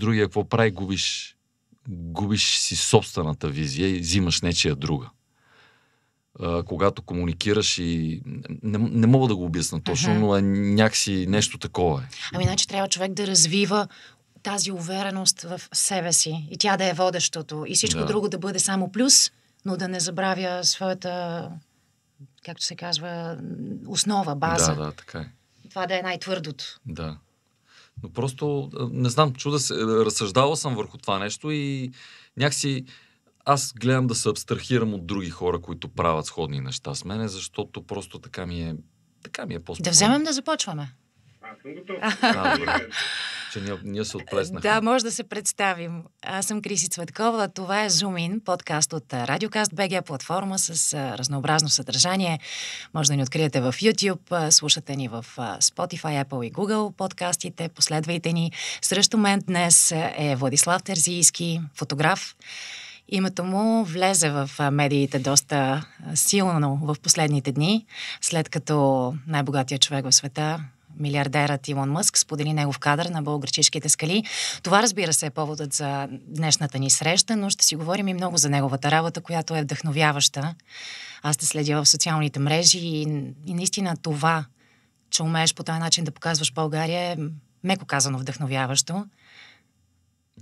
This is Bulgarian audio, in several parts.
другия какво прави, губиш, губиш си собствената визия и взимаш нечия друга. А, когато комуникираш и... Не, не мога да го обясна точно, uh-huh. но е някакси нещо такова е. Ами, значи трябва човек да развива тази увереност в себе си и тя да е водещото и всичко да. друго да бъде само плюс, но да не забравя своята, както се казва, основа, база. Да, да, така е. Това да е най-твърдото. Да. Но просто, не знам, чуда се, разсъждавал съм върху това нещо и някакси аз гледам да се абстрахирам от други хора, които правят сходни неща с мене, защото просто така ми е така ми е по Да вземем да започваме. Ами, готов. че ние, ние се отплеснахме. Да, може да се представим. Аз съм Криси Цветкова, това е Зумин, подкаст от Радиокаст БГ, платформа с разнообразно съдържание. Може да ни откриете в YouTube, слушате ни в Spotify, Apple и Google подкастите, последвайте ни. Срещу мен днес е Владислав Терзийски, фотограф. Името му влезе в медиите доста силно в последните дни, след като най-богатия човек в света милиардерът Илон Мъск сподели негов кадър на българчишките скали. Това, разбира се, е поводът за днешната ни среща, но ще си говорим и много за неговата работа, която е вдъхновяваща. Аз те следя в социалните мрежи и, и наистина това, че умееш по този начин да показваш България е меко казано вдъхновяващо.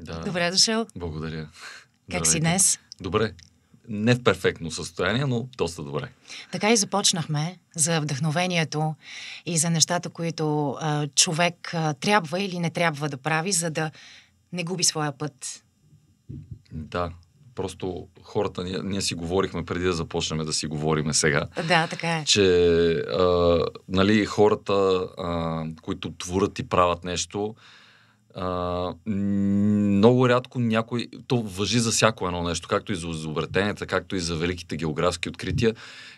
Да. Добре дошъл. Благодаря. Как Здравейте. си днес? Добре не в перфектно състояние, но доста добре. Така и започнахме за вдъхновението и за нещата, които а, човек а, трябва или не трябва да прави, за да не губи своя път. Да, просто хората, ние, ние си говорихме преди да започнем да си говориме сега. Да, така е. Че а, нали, хората, а, които творят и правят нещо, а, много рядко някой, то въжи за всяко едно нещо, както и за изобретенията, както и за великите географски открития.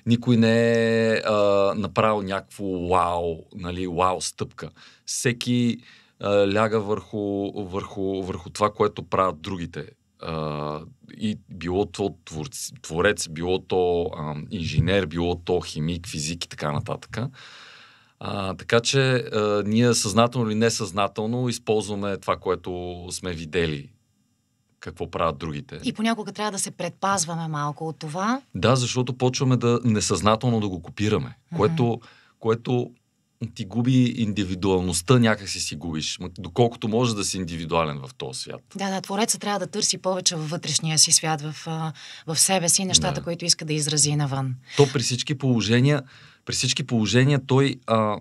Никой не е а, направил някакво вау, нали, вау стъпка. Всеки а, ляга върху, върху, върху това, което правят другите. А, и било то творец, творец било то а, инженер, било то химик, физик и така нататък. А, така че а, ние съзнателно или несъзнателно използваме това, което сме видели какво правят другите. И понякога трябва да се предпазваме малко от това. Да, защото почваме да несъзнателно да го копираме, mm-hmm. което, което ти губи индивидуалността, някак си си губиш, доколкото може да си индивидуален в този свят. Да, да, твореца трябва да търси повече във вътрешния си свят, в, в себе си, нещата, да. които иска да изрази навън. То при всички положения, при всички положения той а,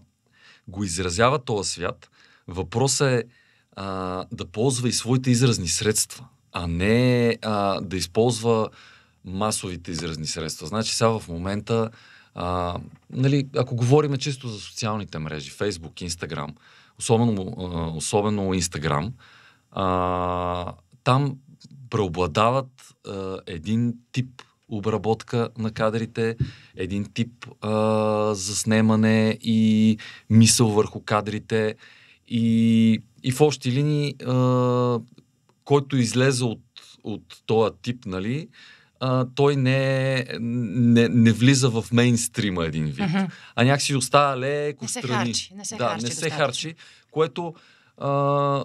го изразява този свят. Въпросът е а, да ползва и своите изразни средства, а не а, да използва масовите изразни средства. Значи сега в момента а, нали, ако говорим чисто за социалните мрежи, Facebook, Instagram, особено, особено Instagram, а, там преобладават а, един тип обработка на кадрите, един тип а, заснемане и мисъл върху кадрите. И, и в общи линии, а, който излезе от, от този тип, нали, а, той не, не, не влиза в мейнстрима един вид. Mm-hmm. А някакси остава леко не се страни. Харчи, не се да, харчи. Не се харчи, което а,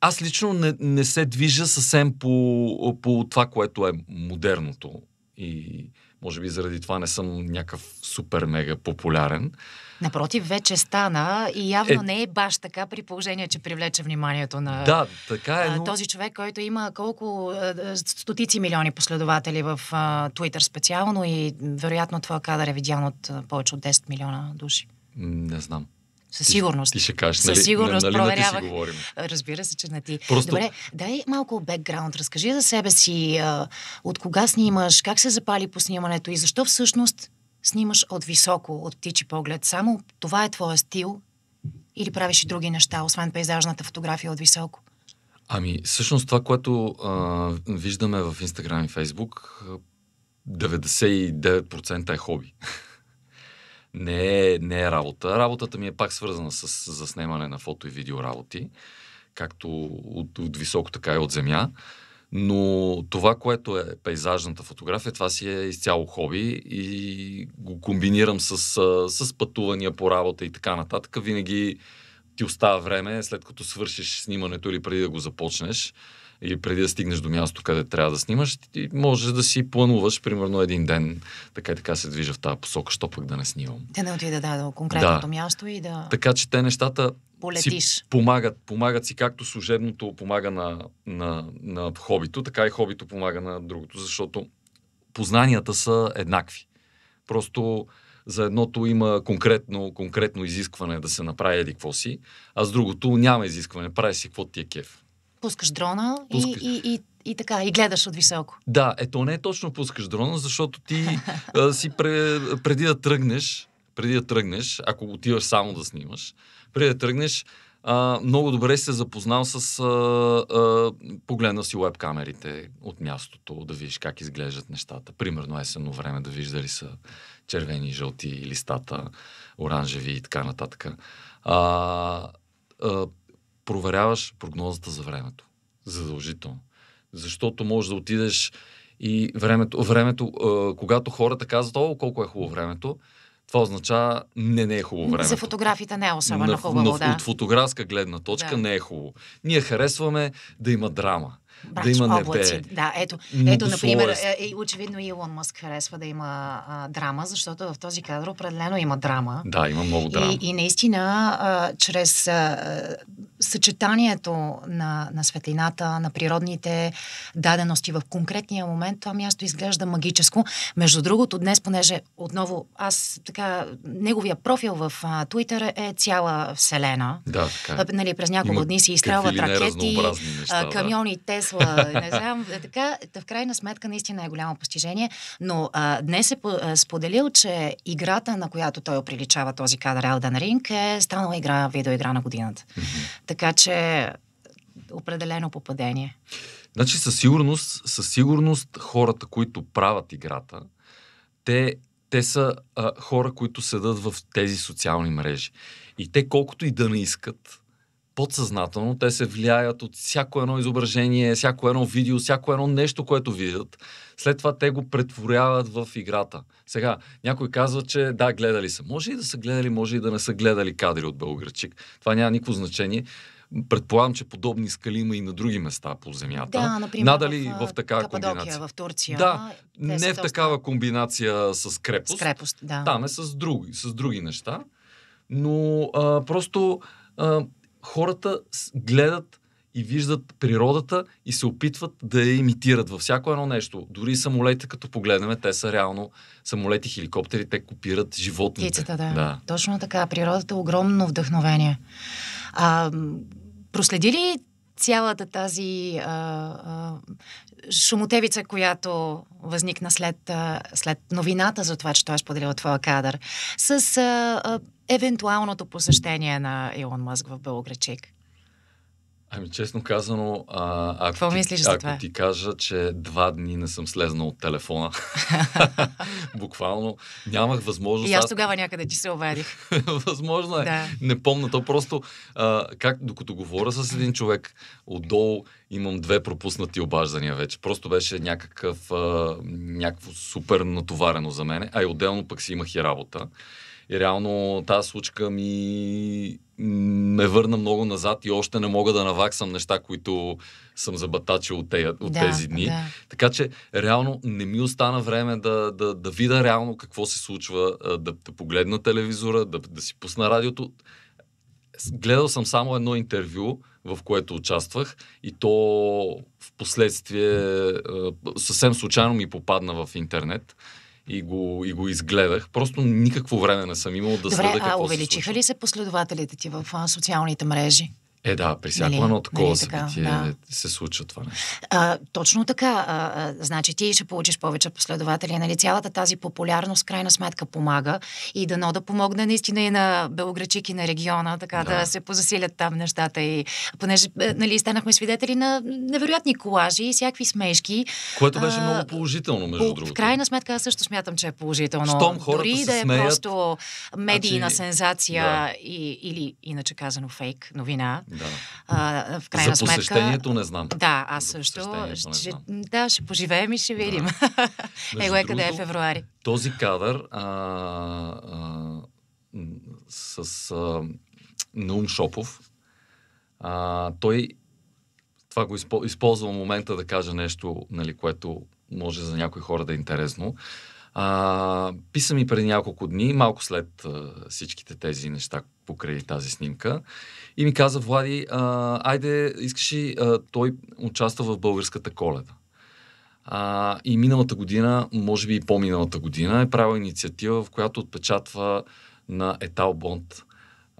аз лично не, не се движа съвсем по, по това, което е модерното. И може би заради това не съм някакъв супер-мега популярен. Напротив, вече стана и явно е... не е баш така при положение, че привлече вниманието на да, така е, но... този човек, който има колко стотици милиони последователи в Twitter специално и вероятно това кадър е видян от повече от 10 милиона души. Не знам. Със сигурност. Ти, ще кажеш, нали, Със сигурност нали, нали проверявах. Нали Разбира се, че на ти. Просто... Добре, дай малко бекграунд. Разкажи за себе си. А, от кога снимаш, как се запали по снимането и защо всъщност снимаш от високо, от птичи поглед, само това е твоя стил или правиш и други неща, освен пейзажната фотография от високо? Ами, всъщност това, което а, виждаме в Инстаграм и Фейсбук, 99% е хоби. не, е, не е работа. Работата ми е пак свързана с заснемане на фото и видеоработи, както от, от високо, така и от земя. Но това, което е пейзажната фотография, това си е изцяло хоби и го комбинирам с, с пътувания по работа и така нататък. Винаги ти остава време, след като свършиш снимането или преди да го започнеш, или преди да стигнеш до място, къде трябва да снимаш, ти може да си плануваш, примерно, един ден, така и така се движа в тази посока, що пък да не снимам. Да не отида да, до конкретното да. място и да... Така че те нещата, полетиш. Си помагат, помагат си както служебното помага на, на, на хобито, така и хобито помага на другото, защото познанията са еднакви. Просто за едното има конкретно, конкретно изискване да се направи еди какво си, а с другото няма изискване, прави си какво ти е кеф. Пускаш дрона Пускай. И, и, и, и така, и гледаш от високо. Да, ето не е точно пускаш дрона, защото ти а, си пре, преди да тръгнеш, преди да тръгнеш, ако отиваш само да снимаш, преди да тръгнеш, а, много добре се запознал с... А, а, погледна си веб камерите от мястото, да видиш как изглеждат нещата. Примерно есенно време, да видиш дали са червени, жълти листата, оранжеви и така нататък. А, а, проверяваш прогнозата за времето. Задължително. Защото можеш да отидеш и времето, времето а, когато хората казват, о, колко е хубаво времето, това означава не, не е хубаво време. За фотографите не е особено на, хубаво, на, да. От фотографска гледна точка да. не е хубаво. Ние харесваме да има драма. Брач, да има облаци. Да, ето, ето например, е, е очевидно Илон Мъск харесва да има а, драма, защото в този кадър определено има драма. Да, има много драма. И, и наистина, а, чрез а, съчетанието на, на светлината, на природните дадености в конкретния момент, това място изглежда магическо. Между другото, днес, понеже отново аз така, неговия профил в а, е цяла вселена. Да, така. Е. Нали, през няколко дни си изстрелват ракети, неща, камиони, да. те смисъла. не знам. Е така, в крайна сметка наистина е голямо постижение, но а, днес е, е споделил, че играта, на която той оприличава този кадър Елден Ринг, е станала игра, видеоигра на годината. Mm-hmm. Така че определено попадение. Значи със сигурност, със сигурност хората, които правят играта, те, те са а, хора, които седат в тези социални мрежи. И те колкото и да не искат, подсъзнателно те се влияят от всяко едно изображение, всяко едно видео, всяко едно нещо, което видят. След това те го претворяват в играта. Сега, някой казва, че да, гледали са. Може и да са гледали, може и да не са гледали кадри от Българчик. Това няма никакво значение. Предполагам, че подобни скали има и на други места по земята. Да, например, Надали в, в такава Кападокия, комбинация. в Турция. Да, не в доста... такава комбинация с крепост. С крепост да. Там е с други, с други неща. Но а, просто а, хората гледат и виждат природата и се опитват да я имитират във всяко едно нещо. Дори самолетите, като погледнем, те са реално самолети, хеликоптери, те копират животните. Птицата, да. да. Точно така. Природата е огромно вдъхновение. А, проследи ли цялата тази а, а, шумотевица, която възникна след, след новината за това, че той е споделил твоя кадър, с а, а, евентуалното посещение на Илон Мъск в Белогречик? Ами честно казано, а, ако, Какво ти, мислиш ако това? ти кажа, че два дни не съм слезнал от телефона, буквално нямах възможност. И аз тогава някъде ти се обадих. Възможно е. Да. Не помна То просто, а, как докато говоря с един човек, отдолу имам две пропуснати обаждания вече. Просто беше някакъв, а, някакво супер натоварено за мене, а и отделно пък си имах и работа. И реално тази случка ми ме върна много назад и още не мога да наваксам неща, които съм забатачил от, тея, от да, тези дни. Да. Така че, реално, не ми остана време да, да, да видя реално какво се случва, да, да погледна телевизора, да, да си пусна радиото. Гледал съм само едно интервю, в което участвах и то в последствие съвсем случайно ми попадна в интернет и го, и го изгледах. Просто никакво време не съм имал да Добре, следа какво а увеличиха се ли се последователите ти в а, социалните мрежи? Е, да, при всяко нали, едно такова нали, събитие да. се случва това нещо. А, точно така. А, а, значи ти ще получиш повече последователи. Нали, цялата тази популярност, крайна сметка, помага и дано да помогне наистина и на белограчик и на региона, така да, да се позасилят там нещата. И, понеже е, нали, станахме свидетели на невероятни колажи и всякакви смешки. Което беше а, много положително, между по, другото. В крайна сметка, аз също смятам, че е положително. хората, Дори се да е смеят, просто медийна значи, сензация да. и, или, иначе казано, фейк новина да. А, в крайна За посещението сметка, не знам. Да, аз За също. Ще, да, ще поживеем и ще видим. Да. Его е къде е февруари. Този кадър а, а, с а, Наум Шопов, а, той това го използва, в момента да каже нещо, нали, което може за някои хора да е интересно. А, писа ми преди няколко дни, малко след а, всичките тези неща покрай тази снимка. И ми каза, Влади, а, айде, искаш ли, а, той участва в българската коледа. А, и миналата година, може би и по-миналата година, е правил инициатива, в която отпечатва на етал Бонд,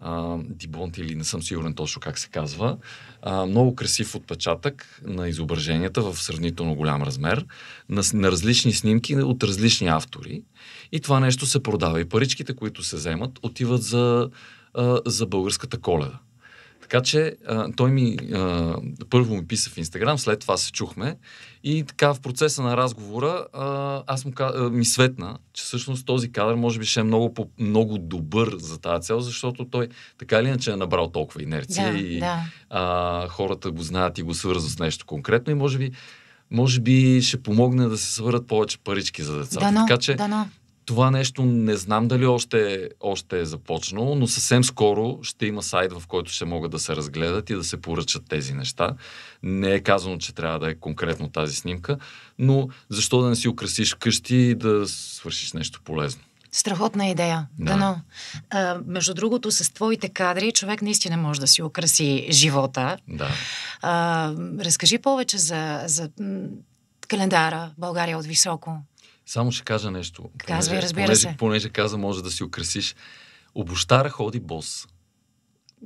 а, Дибонт или не съм сигурен точно как се казва, а, много красив отпечатък на изображенията в сравнително голям размер, на, на различни снимки от различни автори. И това нещо се продава. И паричките, които се вземат, отиват за, а, за българската коледа. Така че а, той ми а, първо ми писа в Инстаграм, след това се чухме и така в процеса на разговора а, аз му а, ми светна, че всъщност този кадър може би ще е много, по, много добър за тази цел, защото той така или иначе е набрал толкова инерция да, и да. А, хората го знаят и го свързват с нещо конкретно и може би може би ще помогне да се съберат повече парички за децата. но, така че да. Това нещо не знам дали още, още е започнало, но съвсем скоро ще има сайт, в който ще могат да се разгледат и да се поръчат тези неща. Не е казано, че трябва да е конкретно тази снимка, но защо да не си украсиш къщи и да свършиш нещо полезно? Страхотна идея. Да. Дано. А, между другото, с твоите кадри човек наистина може да си украси живота. Да. А, разкажи повече за, за календара България от високо. Само ще кажа нещо. Казвай, разбира понеже, се. Понеже каза, може да си украсиш. Обощара ходи бос.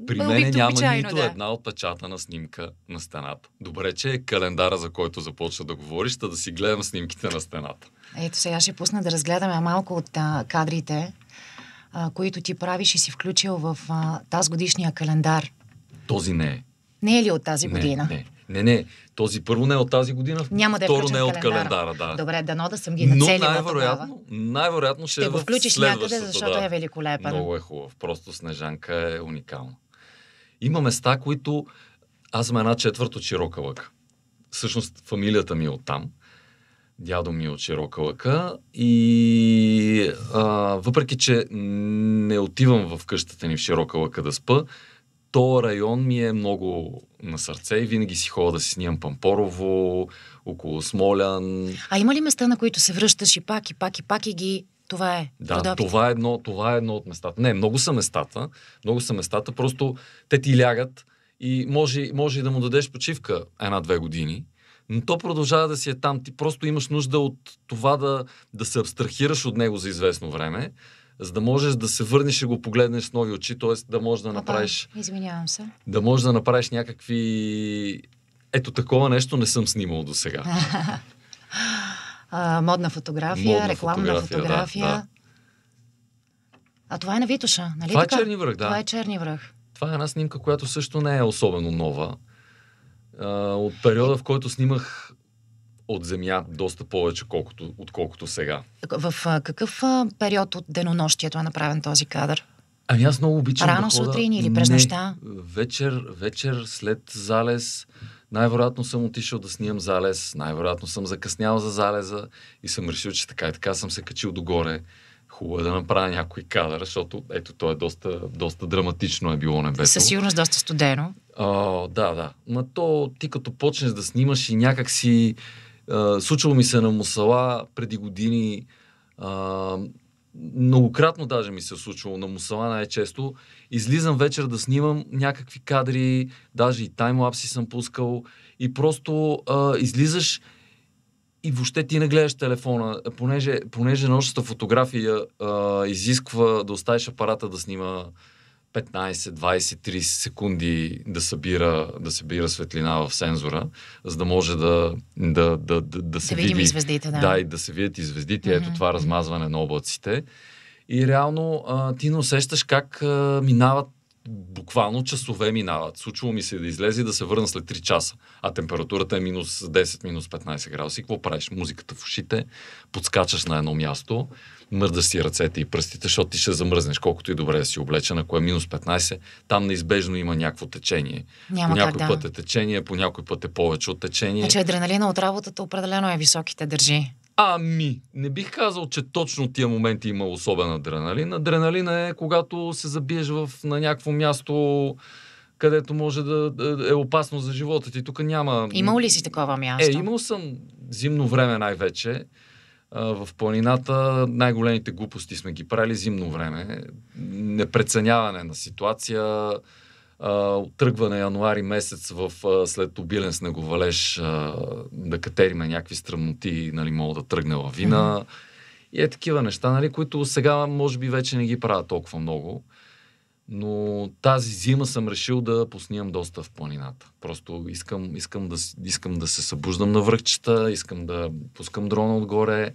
При мен няма обичайно, нито да. една отпечатана снимка на стената. Добре, че е календара, за който започва да говориш, да си гледам снимките на стената. Ето сега ще пусна да разгледаме малко от а, кадрите, а, които ти правиш и си включил в а, тази годишния календар. Този не е. Не е ли от тази не, година? Не, не, не, този първо не е от тази година, Няма да е второ не е от календара. Да. Добре, дано да съм ги нацелила Но най-вероятно, най-вероятно ще, ще е го включиш някъде, защото да. е великолепен. Много е хубав. Просто Снежанка е уникална. Има места, които... Аз съм една четвърто от Широка лъка. Всъщност фамилията ми е оттам. Дядо ми е от Широка лъка и а, въпреки, че не отивам в къщата ни в Широка лъка да спа, то район ми е много на сърце и винаги си ходя да си снимам Пампорово, около Смолян. А има ли места, на които се връщаш и пак, и пак, и пак и ги това е. Да, това е, едно, това е едно от местата. Не, много са местата. Много са местата. Просто те ти лягат и може, може да му дадеш почивка една-две години. Но то продължава да си е там. Ти просто имаш нужда от това да, да се абстрахираш от него за известно време за да можеш да се върнеш и го погледнеш с нови очи, т.е. да можеш да направиш... извинявам се. Да можеш да направиш някакви... Ето такова нещо не съм снимал до сега. модна фотография, модна рекламна фотография. фотография. Да, да. А това е на Витоша, нали Това е така? е Черни връх, да. Това е Черни връх. Това е една снимка, която също не е особено нова. от периода, в който снимах от земя доста повече, колкото, отколкото сега. В а, какъв а, период от денонощието е направен този кадър? Ами аз много обичам Рано да сутрин или през нощта? Вечер, вечер след залез. Най-вероятно съм отишъл да снимам залез, най-вероятно съм закъснял за залеза и съм решил, че така и така съм се качил догоре. Хубаво е да направя някой кадър, защото ето то е доста, доста драматично е било небето. Със сигурност доста студено. О, да, да. Ма то ти като почнеш да снимаш и някак си а, случвало ми се е на Мусала преди години. А, многократно даже ми се е случвало на Мусала най-често. Излизам вечер да снимам някакви кадри, даже и таймлапси съм пускал и просто а, излизаш и въобще ти не гледаш телефона, понеже, понеже научната фотография а, изисква да оставиш апарата да снима 15, 20, 30 секунди да събира, да събира светлина в сензора, за да може да, да, да, да, да се да види, Видим звездите. Да. да, и да се видят и звездите. Mm-hmm. Ето това размазване на облаците. И реално а, ти не усещаш как а, минават буквално часове минават. Случва ми се да излезе и да се върна след 3 часа, а температурата е минус 10, минус 15 градуса. И какво правиш? Музиката в ушите, подскачаш на едно място, мърда си ръцете и пръстите, защото ти ще замръзнеш, колкото и добре да си облечен. Ако е минус 15, там неизбежно има някакво течение. Няма по някой как, да. път е течение, по някой път е повече от течение. Значи адреналина от работата определено е високите държи. Ами, не бих казал, че точно тия моменти има особен адреналин. Адреналина е когато се забиеш в, на някакво място, където може да, да е опасно за живота ти. Тук няма. Имал ли си такова място? Е, имал съм зимно време най-вече в планината най-големите глупости сме ги правили зимно време. Непреценяване на ситуация, тръгване януари месец в, след обилен снеговалеж да катериме някакви стръмноти, нали, мога да тръгне лавина. Mm-hmm. И е такива неща, нали, които сега може би вече не ги правят толкова много. Но тази зима съм решил да поснимам доста в планината. Просто искам, искам, да, искам да се събуждам на връхчета, искам да пускам дрона отгоре.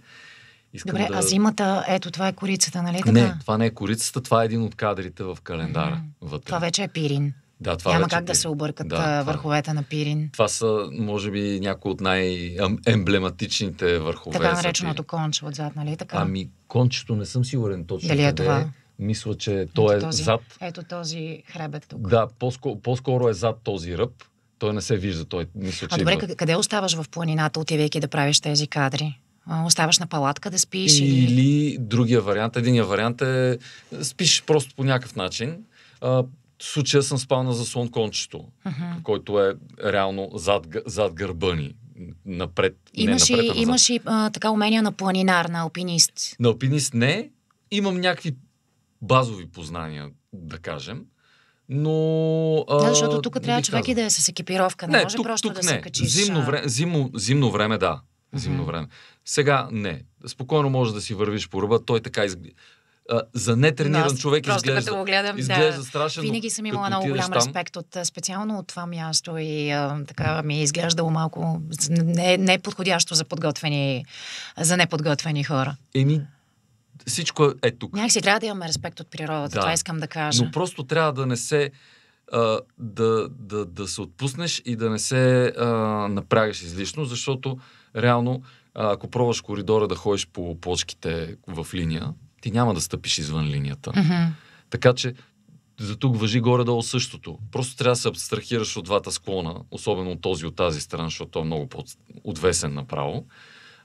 Искам Добре, да... а зимата, ето това е корицата, нали така? Не, това не е корицата, това е един от кадрите в календара. Mm-hmm. Вътре. Това вече е пирин. Да, това Няма как е... да се объркат да, върховете на пирин. Това са, може би, някои от най-емблематичните върхове. Така нареченото конче отзад, нали така? Ами, кончето не съм сигурен точно. Дали е, е. това? мисля, че той е този, зад. Ето този хребет тук. Да, по-скоро, по-скоро е зад този ръб. Той не се вижда. Той, мисля, а че добре, има... къде оставаш в планината, отивайки да правиш тези кадри? Оставаш на палатка да спиш? Или, или другия вариант. Единия вариант е спиш просто по някакъв начин. А, в случая съм спал на заслон кончето, uh-huh. който е реално зад, зад гърба ни напред. Имаш, не, напред, и, а имаш и а, така умения на планинар, на алпинист. На алпинист не. Имам някакви базови познания, да кажем. Но. да, защото тук трябва човек и да е с екипировка. Не, не може тук, просто тук да не. се качиш. Зимно време, зимно, зимно време да. Зимно mm-hmm. време. Сега не. Спокойно може да си вървиш по ръба. Той така изглежда. За нетрениран Но, човек просто изглежда, като го гледам, изглежда да, страшен. Винаги съм имала много голям там... респект от, специално от това място и а, така ми е изглеждало малко неподходящо не, е подходящо за подготвени, за неподготвени хора. Еми, всичко е тук. си трябва да имаме респект от природата, да. това искам да кажа. Но просто трябва да не се а, да, да, да се отпуснеш и да не се а, напрягаш излишно, защото реално, а, ако пробваш коридора да ходиш по плочките в линия, ти няма да стъпиш извън линията. Mm-hmm. Така че за тук въжи горе-долу същото. Просто трябва да се абстрахираш от двата склона, особено от този от тази страна, защото е много подвесен отвесен направо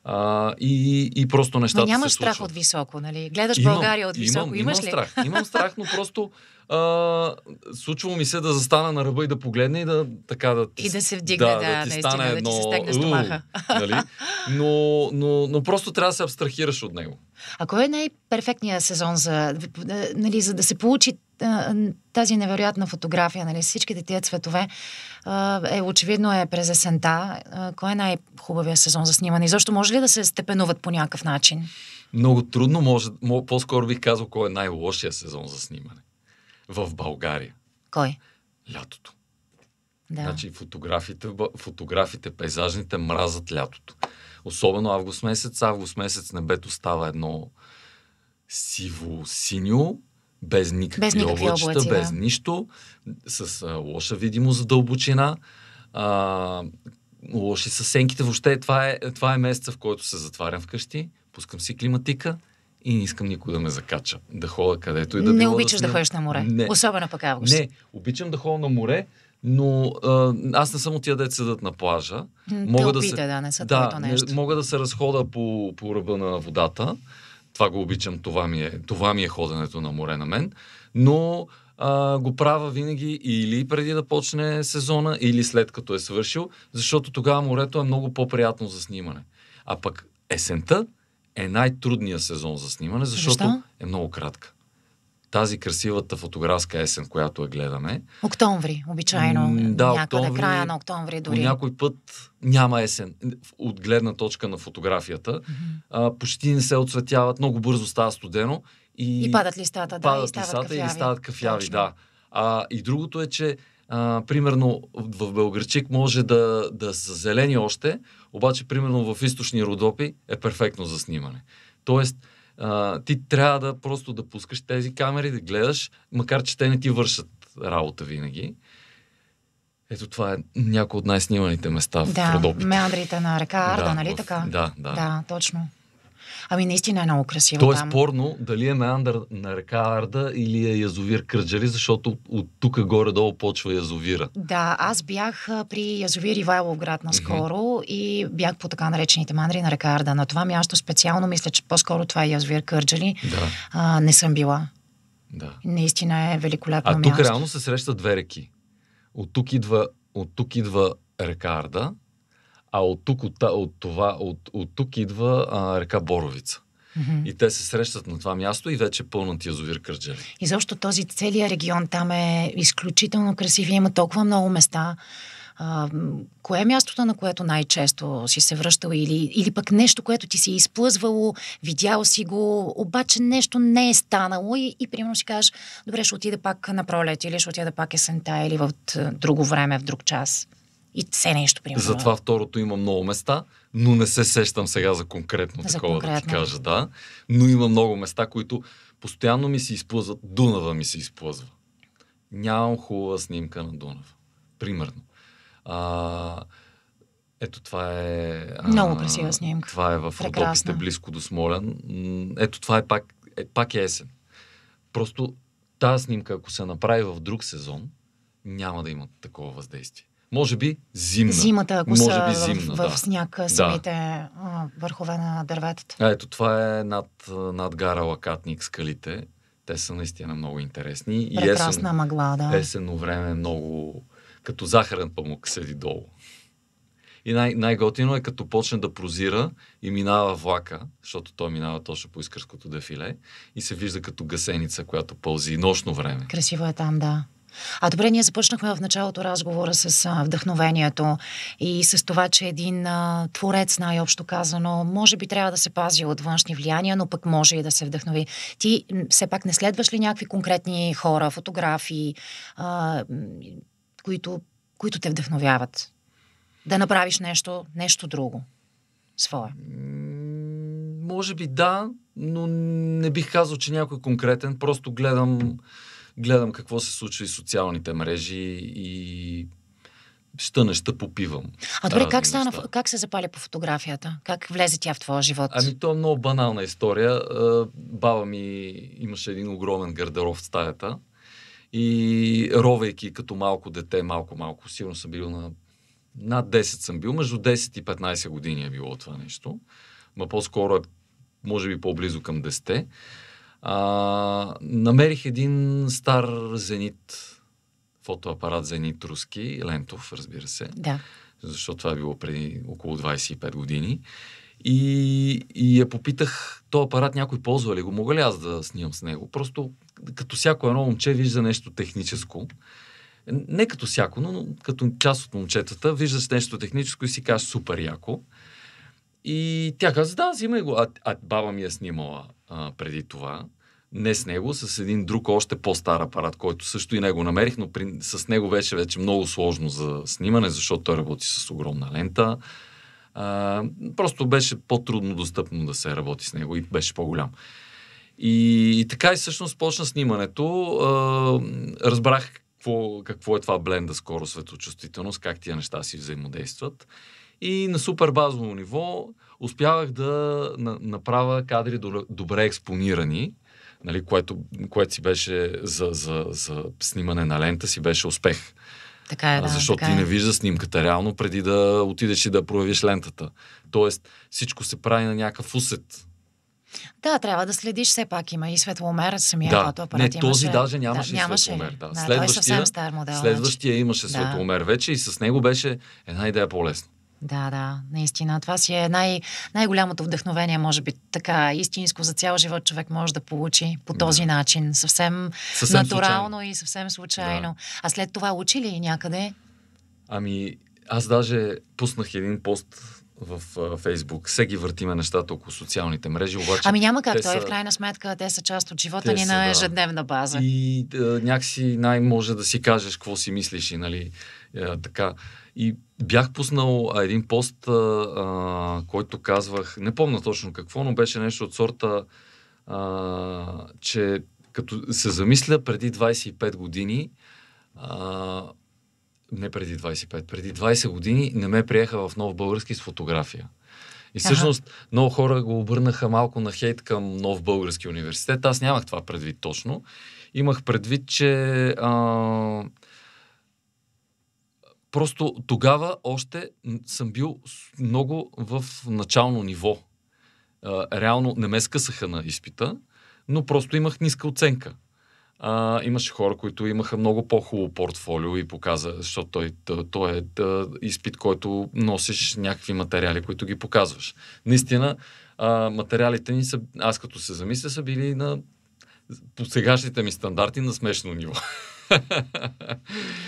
а, и, и просто нещата. Но нямаш се страх от високо, нали? Гледаш имам, България от високо. Имам, имаш имам ли? страх. Имам страх, но просто а, случва ми се да застана на ръба и да погледне и да така да. ти И да се вдигне, да, да, да ти наистина, стане едно, да ти се стегне стомаха. Нали? Но, но, но просто трябва да се абстрахираш от него. А кой е най-перфектният сезон за, нали, за да се получи тази невероятна фотография, нали, всичките тия цветове, е, очевидно е през есента. Кой е най-хубавия сезон за снимане? И защо може ли да се степенуват по някакъв начин? Много трудно може, по-скоро бих казал кой е най-лошия сезон за снимане в България. Кой? Лятото. Да. Значи фотографите, фотографите, пейзажните мразят лятото. Особено август месец. Август месец небето става едно сиво-синьо без никакви, без никакви облачета, облаци, да. без нищо, с а, лоша видимост за дълбочина, а, лоши са сенките. Въобще това е, това е месеца, в който се затварям вкъщи, пускам си климатика и не искам никой да ме закача, да хода където и да Не обичаш да, сме... да ходиш на море, не. особено пък август. Не, обичам да ходя на море, но а, аз не съм от тия деца седат на плажа. Мога да, опита, да, се, да, не са да, нещо. Не, мога да се разхода по, по ръба на водата. Това го обичам, това ми е, това ми е ходенето на море на мен. Но а, го правя винаги или преди да почне сезона, или след като е свършил, защото тогава морето е много по-приятно за снимане. А пък есента е най-трудният сезон за снимане, защото Защо? е много кратка тази красивата фотографска есен, която я гледаме. Октомври, обичайно. М, да, октомври, края на октомври дори. Някой път няма есен. От гледна точка на фотографията. Mm-hmm. А, почти не се отсветяват, много бързо става студено. И, и падат листата, да. Падат и стават листата кафяви. и стават кафяви, Точно. да. А, и другото е, че а, примерно в Белгарчик може да, да са зелени още, обаче примерно в източни Родопи е перфектно за снимане. Тоест, а, ти трябва да просто да пускаш тези камери, да гледаш, макар че те не ти вършат работа винаги. Ето това е някои от най-сниманите места да, в Родопите. Да, меандрите на река Арда, да, нали в... така? Да, да. Да, точно. Ами наистина е много красиво. То е там. спорно дали е меандър на река Арда или е язовир Кърджали, защото от тук горе-долу почва язовира. Да, аз бях при язовир град наскоро mm-hmm. и бях по така наречените мандри на река Арда. На това място специално мисля, че по-скоро това е язовир Кърджали. Да. А, не съм била. Да. Наистина е великолепно а място. тук реално се срещат две реки. От тук идва, от тук идва река Арда, а от тук, от, от, това, от, от тук идва а, река Боровица. Mm-hmm. И те се срещат на това място и вече е пълнат язовир Кърджали. И защо този целият регион там е изключително красив и има толкова много места. А, кое е мястото, на което най-често си се връщал или, или пък нещо, което ти си изплъзвало, видял си го, обаче нещо не е станало и, и примерно си кажеш, добре, ще отида пак на пролет или ще отида пак есента или в друго време, в друг час и все нещо, примерно. Затова второто има много места, но не се сещам сега за конкретно за такова конкретно. да ти кажа, да. Но има много места, които постоянно ми се изплъзват. Дунава ми се изплъзва. Нямам хубава снимка на Дунава. Примерно. А, ето това е... А, много красива снимка. Това е в Родопите, близко до Смолян. Ето това е пак, е, пак е есен. Просто тази снимка, ако се направи в друг сезон, няма да има такова въздействие. Може би зимна. Зимата, ако Може са би зимна, в, да. в сняг самите да. върхове на дърветата. А, ето, това е над, над гара Лакатник скалите. Те са наистина много интересни. Прекрасна и есен, мъгла, да. Есенно време е много... Като захарен памук седи долу. И най- най-готино е като почне да прозира и минава влака, защото той минава точно по искърското дефиле и се вижда като гасеница, която пълзи нощно време. Красиво е там, да. А добре, ние започнахме в началото разговора с а, вдъхновението и с това, че един а, творец, най-общо казано, може би трябва да се пази от външни влияния, но пък може и да се вдъхнови. Ти все пак не следваш ли някакви конкретни хора, фотографии, а, които, които те вдъхновяват? Да направиш нещо, нещо друго свое? Може би да, но не бих казал, че някой конкретен. Просто гледам гледам какво се случва и социалните мрежи и ща неща попивам. А добре, как, стана, как се запали по фотографията? Как влезе тя в твоя живот? Ами, то е много банална история. Баба ми имаше един огромен гардероб в стаята и ровейки като малко дете, малко-малко, сигурно съм бил на над 10 съм бил, между 10 и 15 години е било това нещо, ма по-скоро е, може би, по-близо към 10 а, намерих един стар зенит, фотоапарат зенит руски, лентов, разбира се. Да. Защото това е било преди около 25 години. И, и я попитах, то апарат някой ползва ли го, мога ли аз да снимам с него? Просто като всяко едно момче вижда нещо техническо. Не като всяко, но като част от момчетата виждаш нещо техническо и си казва супер яко. И тя каза, да, взимай го. А, а баба ми е снимала а, преди това не с него, с един друг още по-стар апарат, който също и него намерих, но при, с него беше вече много сложно за снимане, защото той работи с огромна лента. А, просто беше по-трудно достъпно да се работи с него и беше по-голям. И, и така и всъщност почна снимането. А, разбрах какво, какво е това бленда скоро светочувствителност, как тия неща си взаимодействат. И на супер базово ниво успявах да направя кадри добре експонирани, нали, което, което си беше за, за, за снимане на лента си беше успех. Така е, да, Защото така ти е. не вижда снимката реално преди да отидеш и да проявиш лентата. Тоест всичко се прави на някакъв усет. Да, трябва да следиш все пак. Има и светломер, самия да. фотоапарат. Не, този имаше... даже нямаше, да, нямаше светломер. Да. Да, следващия, той е стар модел, значи. следващия имаше да. светломер вече и с него беше една идея по-лесна. Да, да, наистина. Това си е най- най-голямото вдъхновение, може би така, истинско за цял живот човек може да получи по този да. начин. Съвсем, съвсем натурално случайно. и съвсем случайно. Да. А след това учи ли някъде? Ами, аз даже пуснах един пост в Фейсбук. Все ги въртиме нещата около социалните мрежи, обаче... Ами няма как, той е са... в крайна сметка те са част от живота те ни са, на ежедневна база. И да, някакси най-може да си кажеш какво си мислиш и нали, е, така. И бях пуснал един пост, а, който казвах, не помня точно какво, но беше нещо от сорта, а, че като се замисля преди 25 години, а, не преди 25, преди 20 години не ме приеха в Нов Български с фотография. И всъщност ага. много хора го обърнаха малко на хейт към Нов Български университет. Аз нямах това предвид точно. Имах предвид, че а, Просто тогава още съм бил много в начално ниво. А, реално не ме скъсаха на изпита, но просто имах ниска оценка. А, имаше хора, които имаха много по-хубаво портфолио и показа, защото той, той е той, изпит, който носиш някакви материали, които ги показваш. Наистина, а, материалите ни са, аз като се замисля, са били на по сегашните ми стандарти на смешно ниво.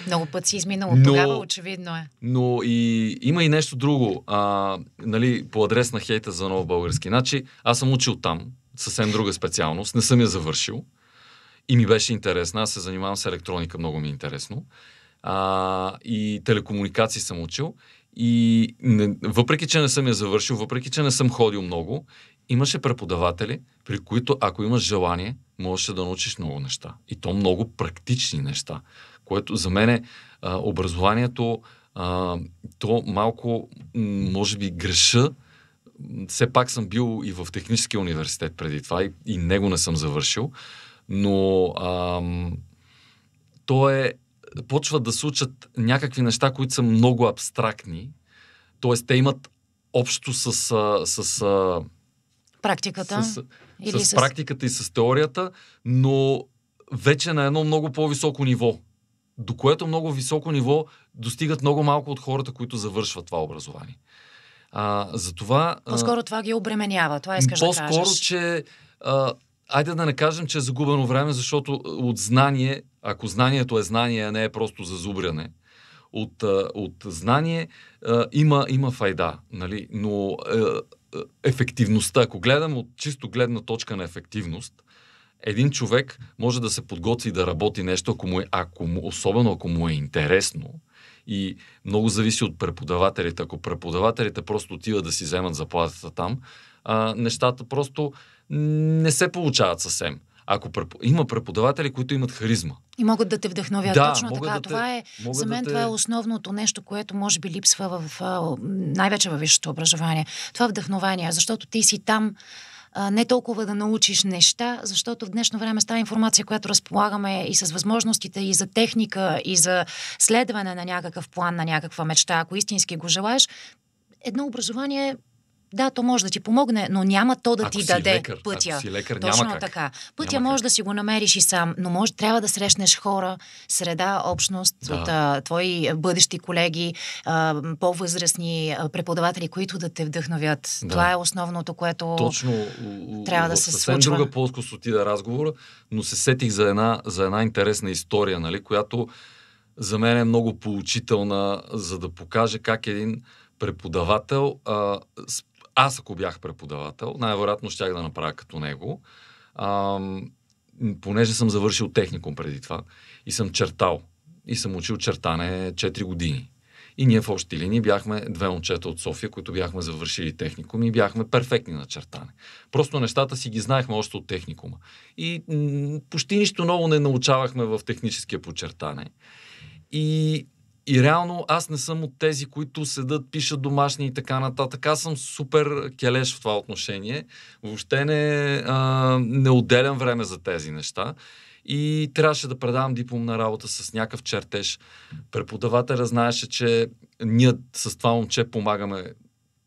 Много път си изминал от тогава, очевидно е. Но и има и нещо друго, а, нали, по адрес на хейта за нов български. Значи, аз съм учил там, съвсем друга специалност, не съм я завършил и ми беше интересна. Аз се занимавам с електроника, много ми е интересно. А, и телекомуникации съм учил. И не, въпреки, че не съм я завършил, въпреки, че не съм ходил много имаше преподаватели, при които ако имаш желание, можеше да научиш много неща. И то много практични неща, което за мен е а, образованието, а, то малко, може би, греша. Все пак съм бил и в техническия университет преди това и, и него не съм завършил, но а, то е, почват да се учат някакви неща, които са много абстрактни, т.е. те имат общо с, с, с Практиката. С, или с, с практиката и с теорията, но вече на едно много по-високо ниво. До което много високо ниво достигат много малко от хората, които завършват това образование. А, затова. По-скоро това ги обременява. Това искаш по-скоро, да По-скоро, че. А, айде да не кажем, че е загубено време, защото от знание, ако знанието е знание, а не е просто зазубряне, от, от знание а, има, има файда. Нали? Но ефективността. Ако гледам от чисто гледна точка на ефективност, един човек може да се подготви да работи нещо, ако му е, ако му, особено ако му е интересно. И много зависи от преподавателите. Ако преподавателите просто отиват да си вземат заплатата там, а, нещата просто не се получават съвсем. Ако преп... има преподаватели, които имат харизма. И могат да те вдъхновят. Да, Точно така. Да това е- те, е, за мен да това е основното нещо, което може би липсва в, най-вече във висшето образование. Това е вдъхновение, защото ти си там не толкова да научиш неща, защото в днешно време става информация, която разполагаме и с възможностите, и за техника, и за следване на някакъв план, на някаква мечта, ако истински го желаеш, едно образование да, то може да ти помогне, но няма то да ако ти даде лекар, пътя. Ако си лекар, Точно няма как. така. Пътя няма може как. да си го намериш и сам, но може трябва да срещнеш хора, среда, общност да. от а, твои бъдещи колеги, а, по-възрастни а, преподаватели, които да те вдъхновят. Да. Това е основното, което Точно, трябва да се случва. Точно друга плоскост отида разговора, но се сетих за една, за една интересна история, нали, която за мен е много поучителна, за да покаже как един преподавател а, аз ако бях преподавател, най-вероятно щях да направя като него. А, понеже съм завършил техникум преди това и съм чертал. И съм учил чертане 4 години. И ние в общи линии бяхме две момчета от София, които бяхме завършили техникум и бяхме перфектни на чертане. Просто нещата си ги знаехме още от техникума. И м- почти нищо ново не научавахме в техническия почертане. И и реално аз не съм от тези, които седат, пишат домашни и така нататък. Аз съм супер келеш в това отношение. Въобще не, а, не отделям време за тези неща. И трябваше да предавам дипломна работа с някакъв чертеж. Преподавателя знаеше, че ние с това момче помагаме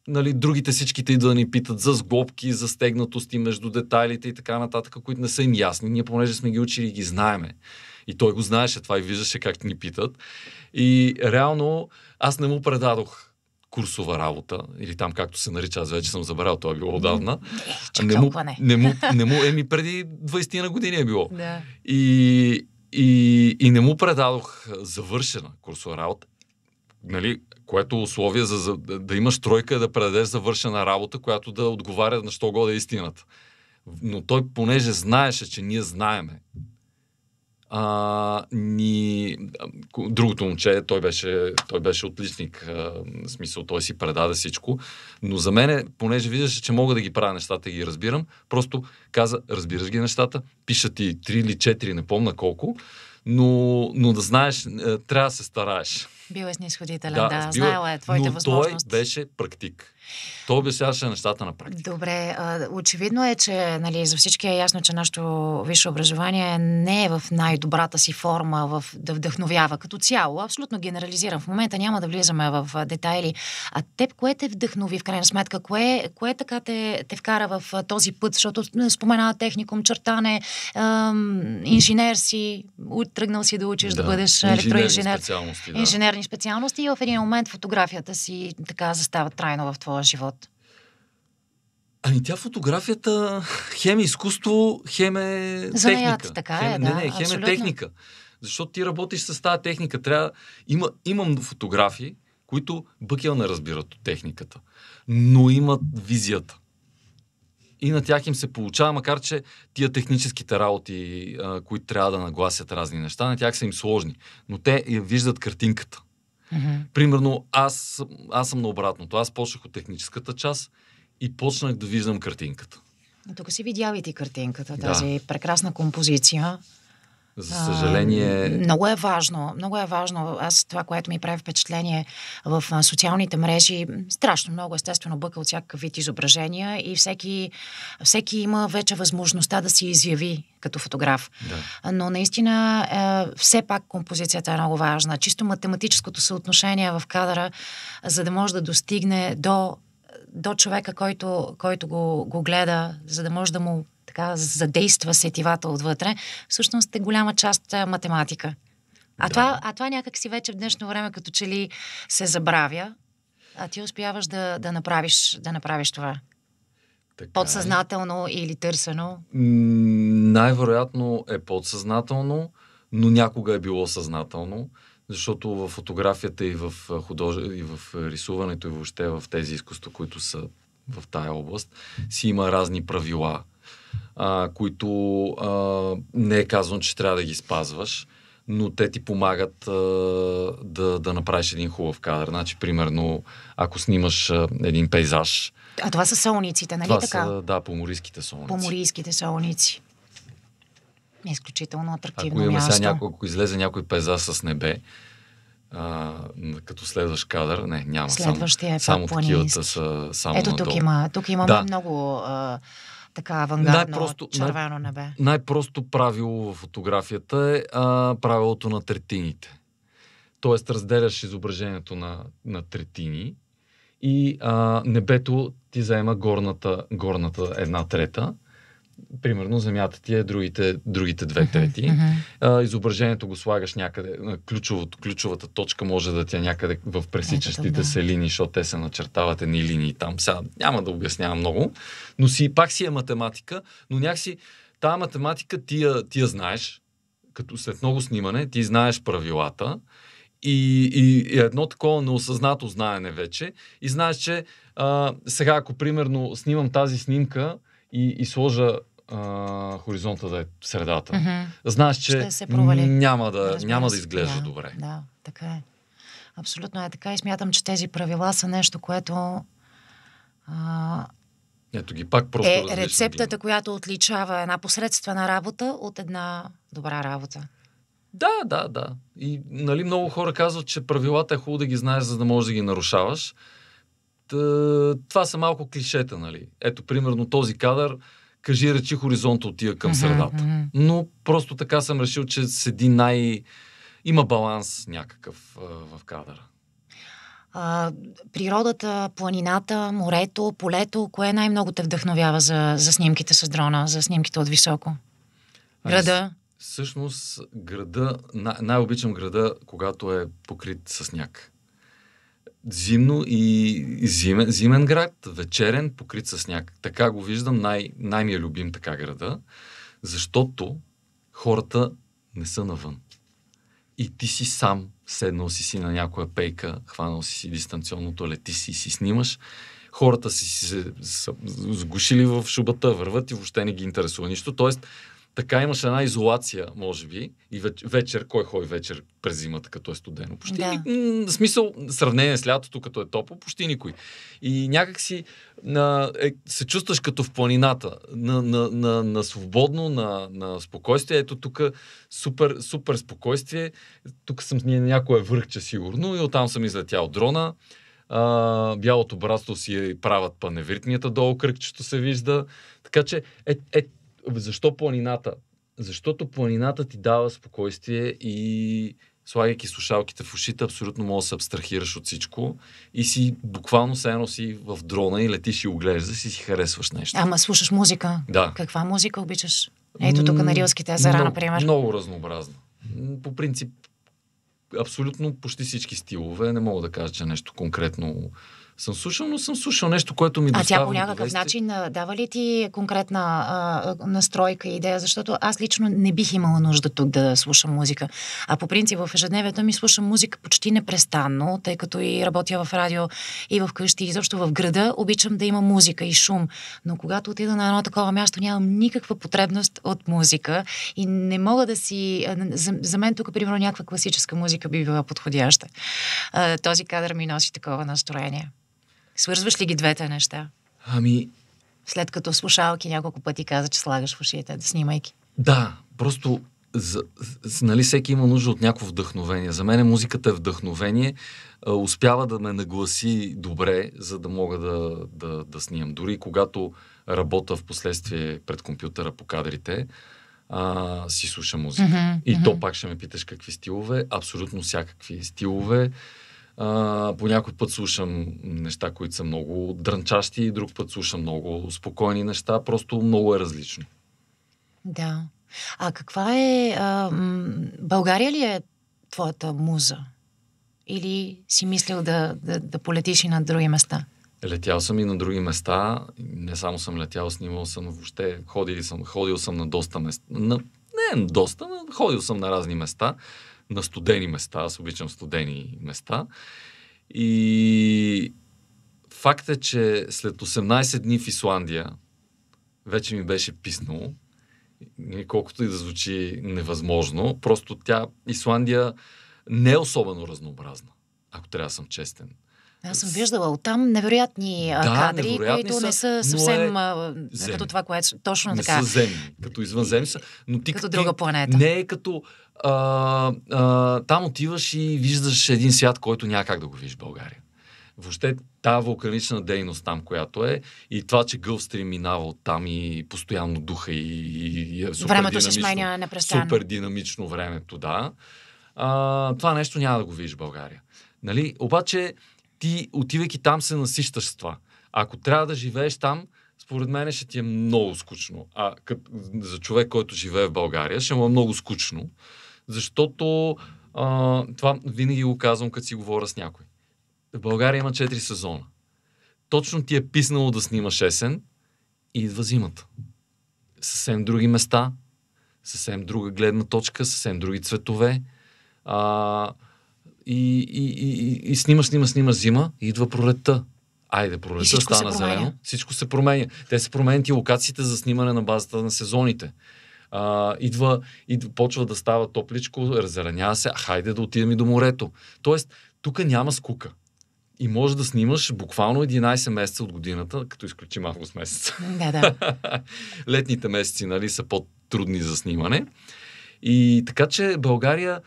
нали, другите всичките да ни питат за сглобки, за стегнатости между детайлите и така нататък, които не са им ясни. Ние, понеже сме ги учили ги знаеме. И той го знаеше това и виждаше как ни питат. И реално аз не му предадох курсова работа, или там както се нарича, аз вече съм забрал, това е било отдавна. Не, не, му, не, му, не му, еми преди 20 ти на години е било. Да. И, и, и не му предадох завършена курсова работа, нали, което е условие за, за да имаш тройка да предадеш завършена работа, която да отговаря на що го да е истината. Но той, понеже знаеше, че ние знаеме а, ни, другото момче, той беше, той беше отличник, а, в смисъл той си предаде всичко, но за мен, понеже виждаше, че мога да ги правя нещата и ги разбирам, просто каза, разбираш ги нещата, пиша ти 3 или 4, не помна колко, но, но да знаеш, е, трябва да се стараеш. Бил е снисходителен, да. да. Е. Знаела е твоите но възможности. той беше практик. То обясняваше нещата на практика. Добре, очевидно е, че нали, за всички е ясно, че нашето висше образование не е в най-добрата си форма в, да вдъхновява като цяло. Абсолютно генерализирам. В момента няма да влизаме в детайли. А теб кое те вдъхнови в крайна сметка? Кое, кое така те, те вкара в този път? Защото спомена техникум, чертане, ем, инженер си, тръгнал си да учиш да, да бъдеш електроинженер. Специалности, да. Инженерни специалности и в един момент фотографията си така застава трайно в твоя твоя живот? Ами тя фотографията хем е изкуство, хем е Занаят, така е, хем, е, да, не, не, хем е абсолютно. е техника. Защото ти работиш с тази техника. Трябва... Има, имам фотографии, които бъкел не разбират от техниката, но имат визията. И на тях им се получава, макар че тия техническите работи, които трябва да нагласят разни неща, на тях са им сложни. Но те виждат картинката. Mm-hmm. Примерно, аз, аз съм на обратното. Аз почнах от техническата част и почнах да виждам картинката. Тук си видял и ти картинката, тази да. прекрасна композиция. За съжаление. А, много е важно. Много е важно. Аз това, което ми прави впечатление в социалните мрежи, страшно много, естествено, бъка от всякакъв вид изображения и всеки, всеки има вече възможността да се изяви като фотограф. Да. Но наистина, е, все пак композицията е много важна. Чисто математическото съотношение в кадъра, за да може да достигне до, до човека, който, който го, го гледа, за да може да му така задейства сетивата отвътре, всъщност е голяма част математика. А, да. това, а това някак си вече в днешно време като че ли се забравя, а ти успяваш да, да, направиш, да направиш това. Така е. подсъзнателно е. или търсено? Най-вероятно е подсъзнателно, но някога е било съзнателно, защото в фотографията и в, худож... и в рисуването и въобще в тези изкуства, които са в тая област, си има разни правила – а, които а, не е казано, че трябва да ги спазваш, но те ти помагат а, да, да направиш един хубав кадър. Значи, примерно, ако снимаш а, един пейзаж. А това са солниците, нали това така? Са, да, поморийските солници. Поморийските солници. Изключително атрактивно ако място. Сега някой, ако излезе някой пейзаж с небе, а, като следващ кадър. Не, няма. Следващия само, е само такива са само Ето тук има, тук имаме да. много а, така авангардно най-просто, червено най- небе? Най-просто правило в фотографията е а, правилото на третините. Тоест разделяш изображението на, на третини и а, небето ти заема горната, горната една трета примерно земята ти е другите, другите две трети. изображението го слагаш някъде, ключовото, ключовата точка може да ти е някъде в пресичащите Ето, да. се линии, защото те се начертават едни линии там. Сега няма да обяснявам много, но си пак си е математика, но някакси тая математика ти я, ти я знаеш, като след много снимане ти знаеш правилата и, и, и едно такова неосъзнато знаене вече и знаеш, че а, сега ако примерно снимам тази снимка и, и сложа хоризонта да е средата. Mm-hmm. Знаеш, че Ще се няма да, няма да изглежда да, добре. Да, така е. Абсолютно е така и смятам, че тези правила са нещо, което а, ето ги пак просто е рецептата, ги. която отличава една посредствена работа от една добра работа. Да, да, да. И нали, много хора казват, че правилата е хубаво да ги знаеш, за да можеш да ги нарушаваш. Та, това са малко клишета, нали. Ето, примерно, този кадър кажи речи хоризонта отива към средата. Но просто така съм решил, че седи най... Има баланс някакъв а, в кадъра. А, природата, планината, морето, полето, кое най-много те вдъхновява за, за снимките с дрона, за снимките от високо? Града? Всъщност, града, най- най-обичам града, когато е покрит с сняг зимно и зимен, зимен град, вечерен, покрит с сняг. Така го виждам, най, най- ми е любим така града, защото хората не са навън. И ти си сам, седнал си си на някоя пейка, хванал си си дистанционното лети си и си снимаш. Хората си се сгушили в шубата, върват и въобще не ги интересува нищо. Тоест, така имаше една изолация, може би, и вечер, кой ходи вечер през зимата, като е студено. Почти да. ни, в смисъл, сравнение с лятото, като е топло, почти никой. И си на, е, се чувстваш като в планината, на, на, на, на свободно, на, на спокойствие. Ето тук супер, супер спокойствие. Тук съм на някое върхче сигурно и оттам съм излетял дрона. Uh, бялото братство си правят паневритмията долу, кръгчето се вижда. Така че е, е защо планината? Защото планината ти дава спокойствие и слагайки слушалките в ушите, абсолютно можеш да се абстрахираш от всичко и си буквално се едно си в дрона и летиш и оглеждаш и си харесваш нещо. Ама слушаш музика. Да. Каква музика обичаш? Ето тук на Рилските езера, много, например. Много разнообразна. По принцип, абсолютно почти всички стилове. Не мога да кажа, че е нещо конкретно съм слушал, но съм слушал нещо, което ми а достава. А тя по някакъв довести. начин дава ли ти конкретна а, настройка и идея? Защото аз лично не бих имала нужда тук да слушам музика. А по принцип в ежедневието ми слушам музика почти непрестанно, тъй като и работя в радио и в къщи, и защото в града обичам да има музика и шум. Но когато отида на едно такова място, нямам никаква потребност от музика и не мога да си... За, за мен тук, примерно, някаква класическа музика би била подходяща. Този кадър ми носи такова настроение. Свързваш ли ги двете неща? Ами... След като слушалки няколко пъти каза, че слагаш в ушите, да снимайки. Да, просто за, нали всеки има нужда от някакво вдъхновение. За мен музиката е вдъхновение. А, успява да ме нагласи добре, за да мога да, да, да снимам. Дори когато работя в последствие пред компютъра по кадрите, а, си слушам музика. Mm-hmm, И mm-hmm. то пак ще ме питаш какви стилове. Абсолютно всякакви стилове. Mm-hmm а, по някой път слушам неща, които са много дрънчащи, друг път слушам много спокойни неща. Просто много е различно. Да. А каква е... А, България ли е твоята муза? Или си мислил да, да, да полетиш и на други места? Летял съм и на други места. Не само съм летял, снимал съм въобще. Ходил съм, ходил съм на доста места. На, не, доста, но ходил съм на разни места на студени места. Аз обичам студени места. И факт е, че след 18 дни в Исландия вече ми беше писнало. Колкото и да звучи невъзможно, просто тя, Исландия не е особено разнообразна, ако трябва да съм честен. Аз съм виждала от там невероятни да, кадри, невероятни които са, не са е съвсем е... като това, което точно не така. Са земни, като извънземни са, но ти като друга планета. Не е като а, а, там отиваш и виждаш един свят, който няма как да го видиш в България. Въобще тази вулканична дейност там, която е, и това, че Гълстрим минава от там и постоянно духа и, и, и е супер Времето се сменя непрестанно. Супер динамично времето, да. А, това нещо няма да го видиш в България. Нали? Обаче ти, отивайки там, се насищаш с това. Ако трябва да живееш там, според мен ще ти е много скучно. А кът, за човек, който живее в България, ще му е много скучно защото а, това винаги го казвам, като си говоря с някой. В България има 4 сезона. Точно ти е писнало да снимаш есен и идва зимата. Съвсем други места, съвсем друга гледна точка, съвсем други цветове. А, и, и, и, и снима, снима, снима зима, и идва пролетта. Айде, пролетта стана зелено. Всичко се променя. Те се променят и локациите за снимане на базата на сезоните а, идва, идва, почва да става топличко, разранява се, а хайде да отидем и до морето. Тоест, тук няма скука. И може да снимаш буквално 11 месеца от годината, като изключим август месец. Да, да. Летните месеци, нали, са по-трудни за снимане. И така, че България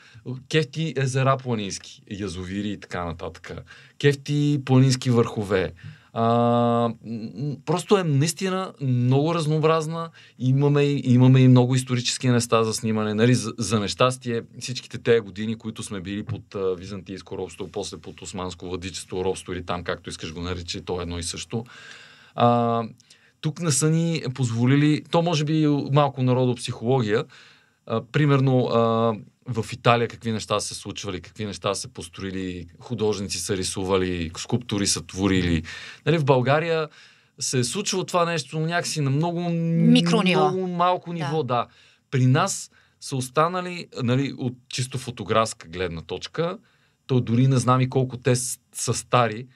кефти езера планински, язовири и така нататък. Кефти планински върхове. А, просто е наистина много разнообразна. Имаме, имаме и много исторически неща за снимане. Нали, за, за нещастие всичките тези години, които сме били под а, византийско робство, после под османско владичество, робство или там, както искаш го наричи, то е едно и също. А, тук не са ни позволили, то може би малко народопсихология, а, примерно а, в Италия какви неща са се случвали, какви неща са построили, художници са рисували, скулптури са творили. Нали, в България се е случило това нещо някакси на много, много малко ниво. Да. да. При нас са останали нали, от чисто фотографска гледна точка, то дори не знам и колко те са стари,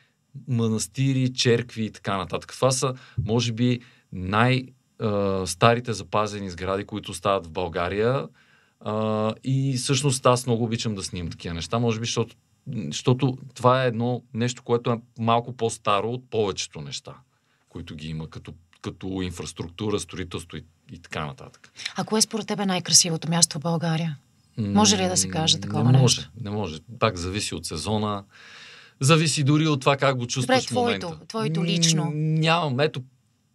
манастири, черкви и така нататък. Това са, може би, най- старите запазени сгради, които стават в България а, и всъщност аз много обичам да снимам такива неща, може би, защото, защото това е едно нещо, което е малко по-старо от повечето неща, които ги има като, като инфраструктура, строителство и, и така нататък. А кое е според тебе най-красивото място в България? Може ли да се каже такова не може, нещо? Не може. Пак зависи от сезона. Зависи дори от това как го чувстваш Добре, твоето, в момента. твоето лично. Нямам. Ето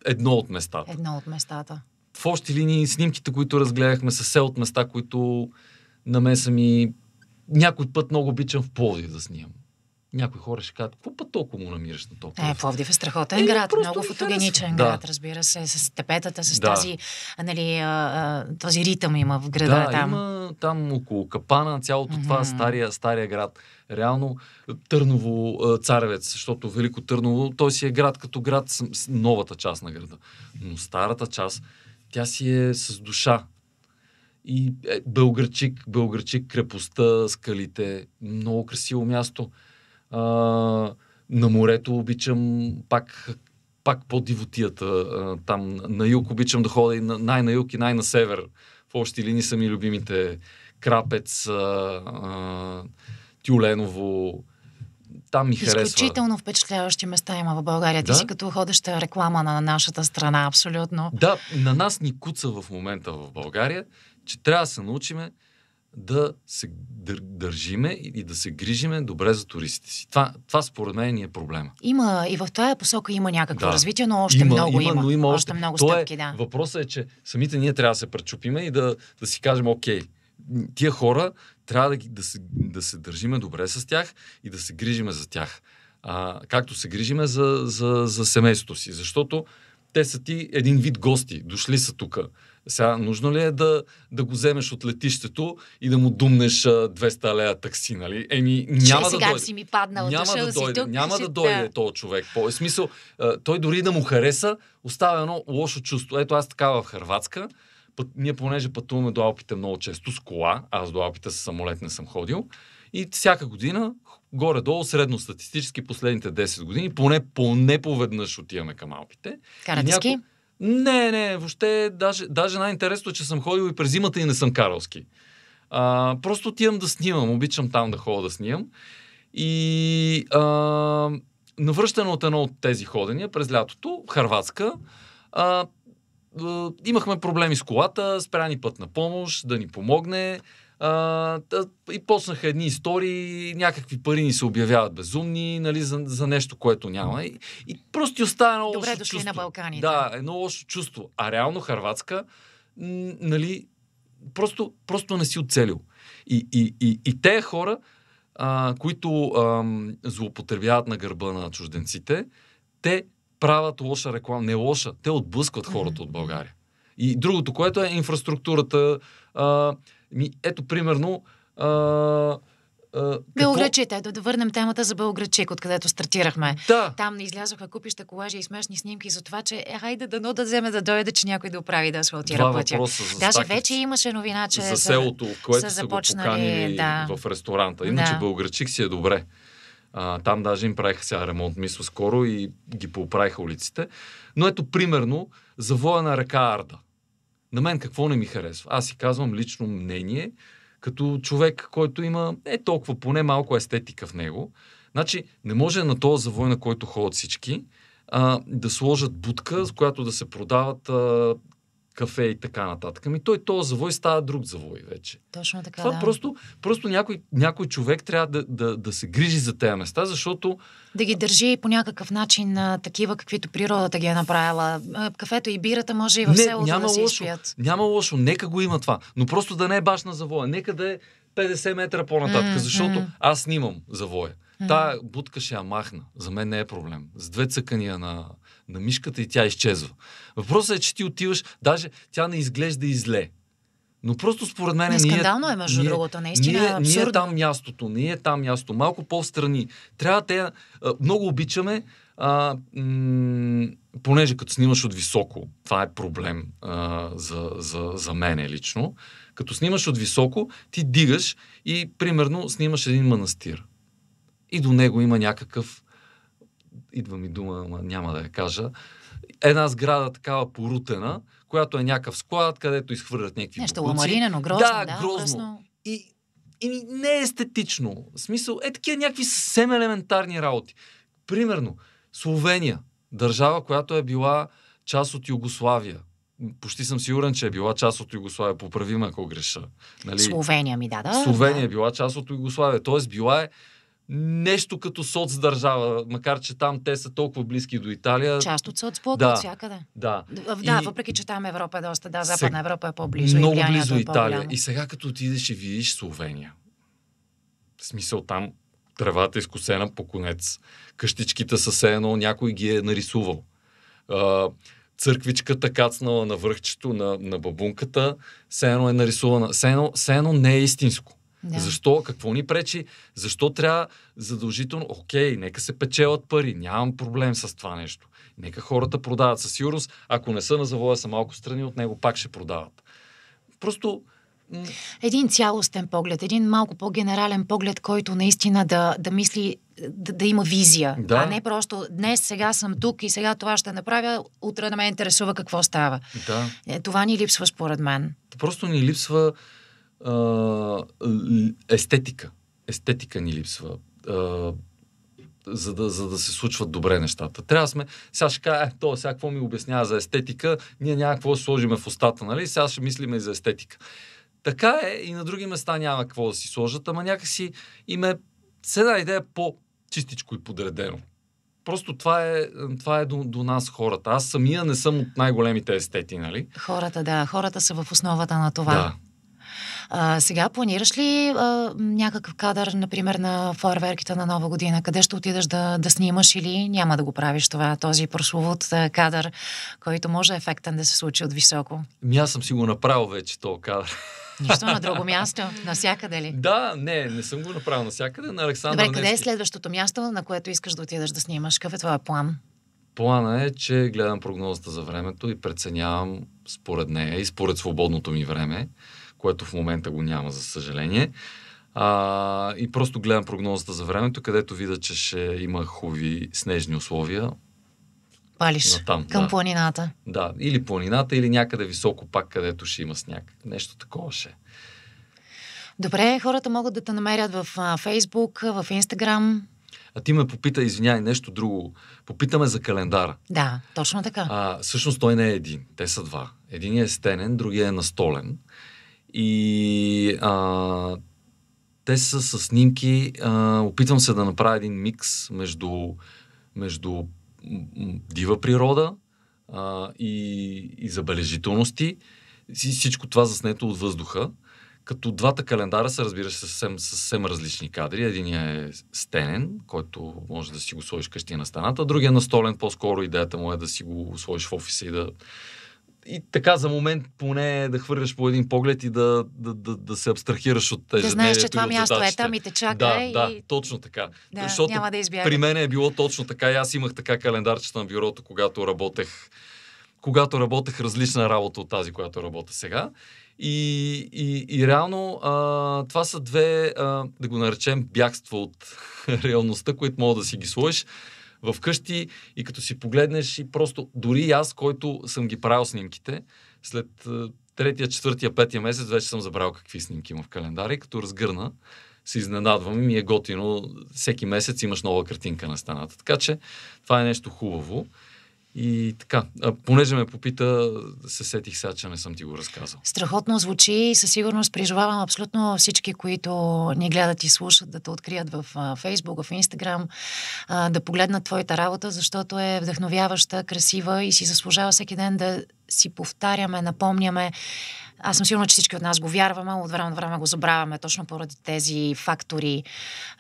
едно от местата. Едно от местата в общи линии снимките, които разгледахме, са се от места, които на мен са ми... Някой път много обичам в Пловдив да снимам. Някои хора ще кажат, какво път толкова му намираш на толкова? Е, Пловдив е страхотен е, град, много фотогеничен да. град, разбира се, с тепетата, с да. тази, нали, а, този ритъм има в града да, там. има там около Капана, цялото mm-hmm. това стария, стария град. Реално Търново, Царевец, защото Велико Търново, той си е град като град, новата част на града. Но старата част, тя си е с душа. И е, Бългърчик, Бългърчик, крепостта, скалите, много красиво място. А, на морето обичам пак, пак по-дивотията. А, там на юг обичам да ходя и на, най-на юг и най-на север. В общи линии са ми любимите. Крапец, а, а, Тюленово, там ми харесва. Изключително впечатляващи места има в България. Да? Ти си като ходеща реклама на нашата страна, абсолютно. Да, на нас ни куца в момента в България, че трябва да се научиме да се държиме и да се грижиме добре за туристите си. Това, това според мен ни е проблема. Има и в тази посока има някакво да. развитие, но още има, много има. Но има още, още много е стъпки, е, да. Въпросът е, че самите ние трябва да се пречупиме и да, да си кажем, окей, тия хора трябва да, да, се, да се държиме добре с тях и да се грижиме за тях. А, както се грижиме за, за, за семейството си. Защото те са ти един вид гости. Дошли са тук. Сега, нужно ли е да, да го вземеш от летището и да му думнеш 200 лея такси, нали? Еми, няма Че, да дойде. си ми паднал, няма да, да дойде, тук, няма да дойде да. този човек. По смисъл, той дори да му хареса, оставя едно лошо чувство. Ето аз така в Харватска, път, ние понеже пътуваме до Алпите много често с кола, аз до Алпите с самолет не съм ходил, и всяка година, горе-долу, средно статистически, последните 10 години, поне, поне поведнъж отиваме към Алпите. Карате няко... Не, не, въобще, даже, даже най-интересно е, че съм ходил и през зимата и не съм каралски. А, просто отивам да снимам, обичам там да ходя да снимам. И а, навръщане от едно от тези ходения през лятото, Харватска, а, е, имахме проблеми с колата, спряни път на помощ, да ни помогне. А, и почнаха едни истории, някакви пари ни се обявяват безумни, нали, за, за нещо, което няма. И, и просто ти остава едно Добре лошо дошли на Балканите. Да, едно лошо чувство. А реално Харватска, нали, просто, просто не си оцелил. И, и, и, и те хора, а, които а, злоупотребяват на гърба на чужденците, те правят лоша реклама. Не лоша, те отблъскват хората от България. И другото, което е инфраструктурата. А, ми, ето, примерно, а, Uh, Белоградче, какво... да, да върнем темата за Белоградчик, откъдето стартирахме. Да. Там не излязоха купища колажи и смешни снимки за това, че е, хайде дано да вземе да дойде, че някой да оправи да асфалтира Два пътя. За Даже стакът, вече имаше новина, че за селото, което са, са започнали да. в ресторанта. Иначе да. Белоградчик си е добре. А, там даже им правиха сега ремонт, мисля, скоро и ги поправиха улиците. Но ето, примерно, завоя на река Арда. На мен какво не ми харесва? Аз си казвам лично мнение, като човек, който има е толкова поне малко естетика в него. Значи, не може на този завой, на който ходят всички, а, да сложат будка, с която да се продават а, кафе и така нататък. Ами той този завой става друг завой вече. Точно така. Това да. просто, просто някой, някой човек трябва да, да, да се грижи за тези места, защото. Да ги държи по някакъв начин а, такива, каквито природата ги е направила. кафето и бирата може и в не, селото няма да лошо, лошо, изпият. Няма лошо, нека го има това. Но просто да не е баш на завоя. Нека да е 50 метра по-нататък, mm, защото mm. аз снимам завоя. Mm. Та будка ще я махна. За мен не е проблем. С две цъкания на на мишката и тя изчезва. Въпросът е, че ти отиваш, даже тя не изглежда и зле. Но просто според мен... Не, скандално е, между ние, другото, наистина ние, е Не е там мястото, не е там мястото. Малко по-встрани. Трябва те... Много обичаме а, м- понеже като снимаш от високо, това е проблем а, за, за, за мене лично, като снимаш от високо, ти дигаш и примерно снимаш един манастир. И до него има някакъв идва ми дума, но няма да я кажа. Една сграда такава порутена, която е някакъв склад, където изхвърлят някакви Нещо ламаринено, грозно. Да, да грозно. Гръсно. И, и не е естетично. В смисъл, е такива някакви съвсем елементарни работи. Примерно, Словения, държава, която е била част от Югославия, почти съм сигурен, че е била част от Югославия. Поправи ме, ако греша. Нали? Словения ми да, да. Словения да. е била част от Югославия. Тоест била е нещо като соцдържава, макар че там те са толкова близки до Италия. Част от соцблока да, от всякъде. Да, да и... въпреки че там Европа е доста, да, Западна сег... Европа е по-близо. Много и близо е Италия. и сега като отидеш и видиш Словения, в смисъл там тревата е изкосена по конец, къщичките са се едно, някой ги е нарисувал. църквичката кацнала на връхчето на, на бабунката, се едно е нарисувана. Се едно, се едно не е истинско. Да. Защо? Какво ни пречи? Защо трябва задължително? Окей, нека се печелят пари. Нямам проблем с това нещо. Нека хората продават. Със сигурност, ако не са на завоя, са малко страни от него, пак ще продават. Просто един цялостен поглед, един малко по-генерален поглед, който наистина да, да мисли, да, да има визия. Да. А не просто днес, сега съм тук и сега това ще направя, утре да ме интересува какво става. Да. Е, това ни липсва според мен. Просто ни липсва естетика. Естетика ни липсва. А, за да, за да се случват добре нещата. Трябва сме, сега ще кажа, е, то, сега какво ми обяснява за естетика, ние няма какво да сложиме в устата, нали? Сега ще мислиме и за естетика. Така е, и на други места няма какво да си сложат, ама някакси им е една идея по-чистичко и подредено. Просто това е, това е до, до нас хората. Аз самия не съм от най-големите естети, нали? Хората, да. Хората са в основата на това. Да. А, сега планираш ли а, някакъв кадър, например, на фойерверките на Нова година? Къде ще отидеш да, да снимаш или няма да го правиш това, този прословут кадър, който може ефектен да се случи от високо? Ми аз съм си го направил вече този кадър. Нищо на друго място, навсякъде ли? Да, не, не съм го направил навсякъде. На Александър Добре, къде е следващото място, на което искаш да отидеш да снимаш? Какъв е твоя план? Плана е, че гледам прогнозата за времето и преценявам според нея и според свободното ми време което в момента го няма, за съжаление. А, и просто гледам прогнозата за времето, където видя, че ще има хубави снежни условия. Палиш натам, към да. планината. Да, или планината, или някъде високо пак, където ще има сняг. Нещо такова ще Добре, хората могат да те намерят в Фейсбук, в Instagram. А ти ме попита, извиняй, нещо друго. Попитаме за календара. Да, точно така. А, всъщност той не е един, те са два. Единият е стенен, другия е настолен. И а, те са с снимки. А, опитвам се да направя един микс между, между дива природа а, и, и забележителности. Всичко това заснето от въздуха. Като двата календара са, разбира се, съвсем, съвсем различни кадри. Единият е стенен, който може да си го сложиш къщи на стената, другия е настолен. По-скоро идеята му е да си го сложиш в офиса и да, и така за момент поне да хвърляш по един поглед и да, да, да, да се абстрахираш от тези. Да знаеш, че това място е там и те чака. Да, и... да, точно така. Да, Защото няма да избягам. при мен е било точно така и аз имах така календарчета на бюрото, когато работех, когато работех различна работа от тази, която работя сега. И, и, и реално а, това са две, а, да го наречем, бягства от реалността, които мога да си ги сложиш в къщи и като си погледнеш и просто дори аз, който съм ги правил снимките, след третия, четвъртия, петия месец вече съм забрал какви снимки има в календара и като разгърна, се изненадвам и ми е готино. Всеки месец имаш нова картинка на стената. Така че това е нещо хубаво. И така, а, понеже ме попита, се сетих сега, че не съм ти го разказал. Страхотно звучи и със сигурност призовавам абсолютно всички, които ни гледат и слушат, да те открият в Фейсбук, в Инстаграм, да погледнат твоята работа, защото е вдъхновяваща, красива и си заслужава всеки ден да си повтаряме, напомняме. Аз съм сигурна, че всички от нас го вярваме, от време на време го забравяме, точно поради тези фактори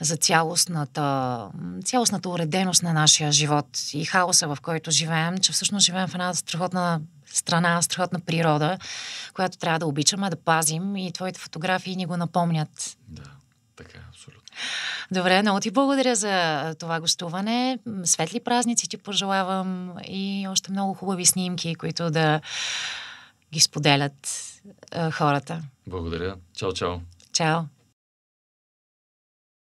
за цялостната, цялостната уреденост на нашия живот и хаоса, в който живеем, че всъщност живеем в една страхотна страна, страхотна природа, която трябва да обичаме, да пазим и твоите фотографии ни го напомнят. Да, така, е, абсолютно. Добре, много ти благодаря за това гостуване. Светли празници ти пожелавам и още много хубави снимки, които да ги споделят хората. Благодаря. Чао, чао. Чао.